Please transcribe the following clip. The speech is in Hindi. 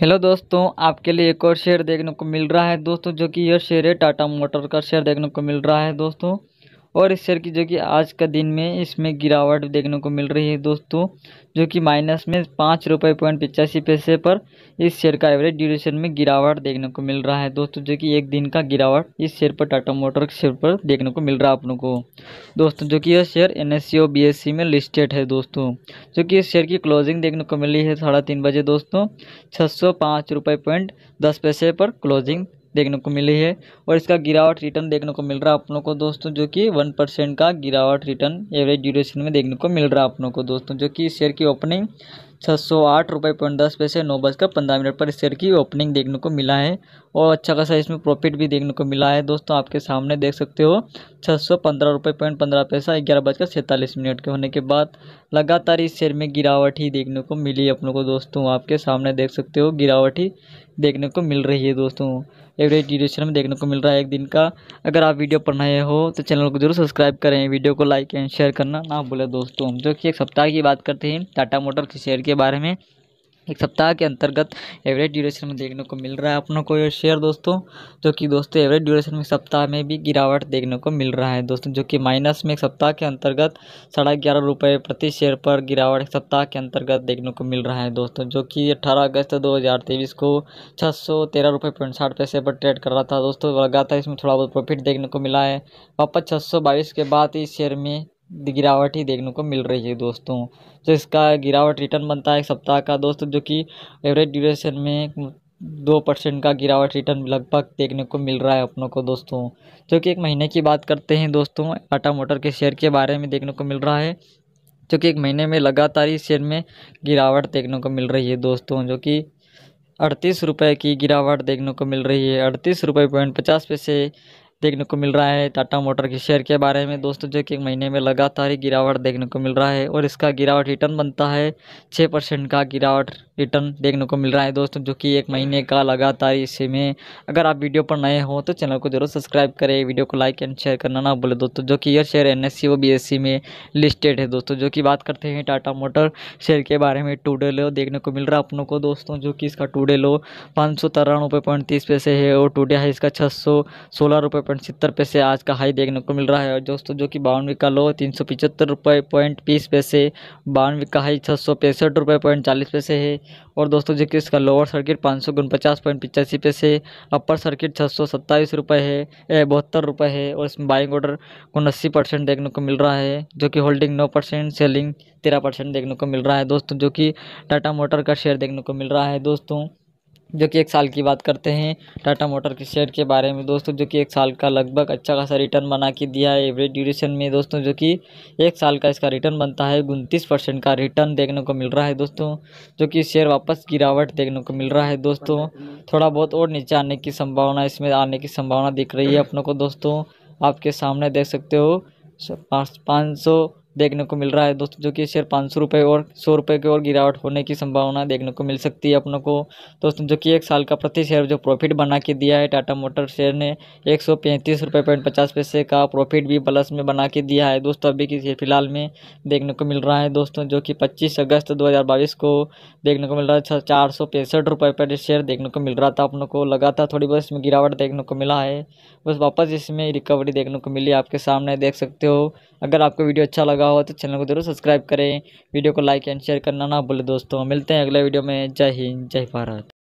हेलो दोस्तों आपके लिए एक और शेयर देखने को मिल रहा है दोस्तों जो कि यह शेयर है टाटा मोटर का शेयर देखने को मिल रहा है दोस्तों और इस शेयर की जो कि आज का दिन में इसमें गिरावट देखने को मिल रही है दोस्तों जो कि माइनस में पाँच रुपये पॉइंट पिचासी पैसे पर इस शेयर का एवरेज ड्यूरेशन में गिरावट देखने को मिल रहा है दोस्तों जो कि एक दिन का गिरावट इस शेयर पर टाटा मोटर शेयर पर देखने को मिल रहा है अपनों को दोस्तों जो कि यह शेयर एन एस सी में लिस्टेड है दोस्तों जो कि इस शेयर की क्लोजिंग देखने को मिली है साढ़े तीन बजे दोस्तों छः सौ पाँच रुपये पॉइंट दस पैसे पर क्लोजिंग देखने को मिली है और इसका गिरावट रिटर्न देखने को मिल रहा है अपनों को दोस्तों जो कि वन परसेंट का गिरावट रिटर्न एवरेज ड्यूरेशन में देखने को मिल रहा है आप लोग को दोस्तों जो कि शेयर की ओपनिंग छः सौ आठ रुपये पॉइंट दस पैसे नौ बजकर पंद्रह मिनट पर शेयर की ओपनिंग देखने को मिला है और अच्छा खासा इसमें प्रॉफिट भी देखने को मिला है दोस्तों आपके सामने देख सकते हो छः सौ पंद्रह रुपये पॉइंट पंद्रह पैसा ग्यारह बजकर सैंतालीस मिनट के होने के बाद लगातार इस शेयर में गिरावट ही देखने को मिली अपनों को दोस्तों आपके सामने देख सकते हो गिरावट ही देखने को मिल रही है दोस्तों एवरेज ड्यूरेशन में देखने को मिल रहा है एक दिन का अगर आप वीडियो पढ़ रहे हो तो चैनल को जरूर सब्सक्राइब करें वीडियो को लाइक एंड शेयर करना ना भूलें दोस्तों जो कि एक सप्ताह की बात करते हैं टाटा मोटर के शेयर के बारे में एक सप्ताह के अंतर्गत एवरेज ड्यूरेशन में देखने को मिल रहा है अपनों को ये शेयर दोस्तों जो कि दोस्तों एवरेज ड्यूरेशन में सप्ताह में भी गिरावट देखने को मिल रहा है दोस्तों जो कि माइनस में एक सप्ताह के अंतर्गत साढ़े ग्यारह रुपये प्रति शेयर पर गिरावट एक सप्ताह के अंतर्गत देखने को मिल रहा है दोस्तों जो कि अट्ठारह अगस्त दो हज़ार तेईस को छः सौ तेरह रुपये पैसे पर ट्रेड कर रहा था दोस्तों लगातार इसमें थोड़ा बहुत प्रॉफिट देखने को मिला है वापस छः सौ बाईस के बाद इस शेयर में गिरावट ही देखने को मिल रही है दोस्तों तो इसका गिरावट रिटर्न बनता है एक सप्ताह का दोस्तों जो कि एवरेज ड्यूरेशन में दो परसेंट का गिरावट रिटर्न लगभग देखने को मिल रहा है अपनों को दोस्तों जो कि एक महीने की बात करते हैं दोस्तों टाटा मोटर के शेयर के बारे में देखने को मिल रहा है जो कि एक महीने में लगातार ही शेयर में गिरावट देखने को मिल रही है दोस्तों जो कि अड़तीस रुपये की गिरावट देखने को मिल रही है अड़तीस रुपये पॉइंट पचास पैसे देखने को मिल रहा है टाटा मोटर के शेयर के बारे में दोस्तों जो कि एक महीने में लगातार ही गिरावट देखने को मिल रहा है और इसका गिरावट रिटर्न बनता है छः परसेंट का गिरावट रिटर्न देखने को मिल रहा है दोस्तों जो कि एक महीने का लगातार इसी में अगर आप वीडियो पर नए हो तो चैनल को जरूर सब्सक्राइब करें वीडियो को लाइक एंड शेयर करना ना बोले दोस्तों जो कि यह शेयर एन एस सी में लिस्टेड है दोस्तों जो कि बात करते हैं टाटा मोटर शेयर के बारे में टू डे लो देखने को मिल रहा है अपनों को दोस्तों जो कि इसका टू डे लो पाँच सौ पॉइंट तीस पैसे है और टू डे हाई इसका छः सौ सोलह रुपये पॉइंट पैसे आज का हाई देखने को मिल रहा है और दोस्तों जो कि बावनवे का लो तीन सौ पिछहत्तर रुपये पॉइंट बीस पैसे बावनवे का हाई छः सौ पैंसठ रुपये पॉइंट चालीस पैसे है और दोस्तों जो कि इसका लोअर सर्किट पाँच सौ उनपचास पॉइंट पिचासी पैसे अपर सर्किट छः सौ सत्ताईस रुपये है बहत्तर रुपये है और इसमें बाइंग ऑर्डर अस्सी परसेंट देखने को मिल रहा है जो कि होल्डिंग नौ परसेंट सेलिंग तेरह परसेंट देखने को मिल रहा है दोस्तों जो कि टाटा मोटर का शेयर देखने को मिल रहा है दोस्तों जो कि एक साल की बात करते हैं टाटा मोटर के शेयर के बारे में दोस्तों जो कि एक साल का लगभग अच्छा खासा रिटर्न बना के दिया है एवरेज ड्यूरेशन में दोस्तों जो कि एक साल का इसका रिटर्न बनता है उनतीस परसेंट का रिटर्न देखने को मिल रहा है दोस्तों जो कि शेयर वापस गिरावट देखने को मिल रहा है दोस्तों थोड़ा बहुत और नीचे आने की संभावना इसमें आने की संभावना दिख रही है अपनों को दोस्तों आपके सामने देख सकते हो पाँच सौ देखने को मिल रहा है दोस्तों जो कि शेयर पाँच सौ रुपये और सौ रुपये की और गिरावट होने की संभावना देखने को मिल सकती है अपनों को दोस्तों जो कि एक साल का प्रति शेयर जो प्रॉफिट बना के दिया है टाटा मोटर शेयर ने एक सौ पैंतीस रुपये पॉइंट पचास पैसे का प्रॉफिट भी प्लस में बना के दिया है दोस्तों अभी की फिलहाल में देखने को मिल रहा है दोस्तों जो कि पच्चीस अगस्त दो हज़ार बाईस को देखने को मिल रहा है चार सौ पैंसठ रुपये पर शेयर देखने को मिल रहा था अपनों को लगा था थोड़ी बहुत इसमें गिरावट देखने को मिला है बस वापस इसमें रिकवरी देखने को मिली आपके सामने देख सकते हो अगर आपको वीडियो अच्छा लगा लगा हो तो चैनल को जरूर सब्सक्राइब करें वीडियो को लाइक एंड शेयर करना ना भूलें दोस्तों मिलते हैं अगले वीडियो में जय हिंद जय भारत